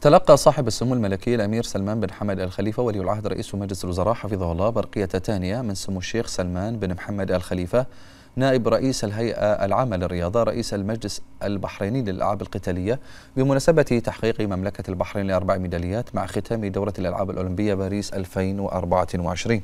تلقى صاحب السمو الملكي الأمير سلمان بن حمد الخليفة ولي العهد رئيس مجلس الوزراء حفظه الله برقية ثانية من سمو الشيخ سلمان بن محمد الخليفة نائب رئيس الهيئة العامة للرياضة رئيس المجلس البحريني للألعاب القتالية بمناسبة تحقيق مملكة البحرين لأربع ميداليات مع ختام دورة الألعاب الأولمبية باريس 2024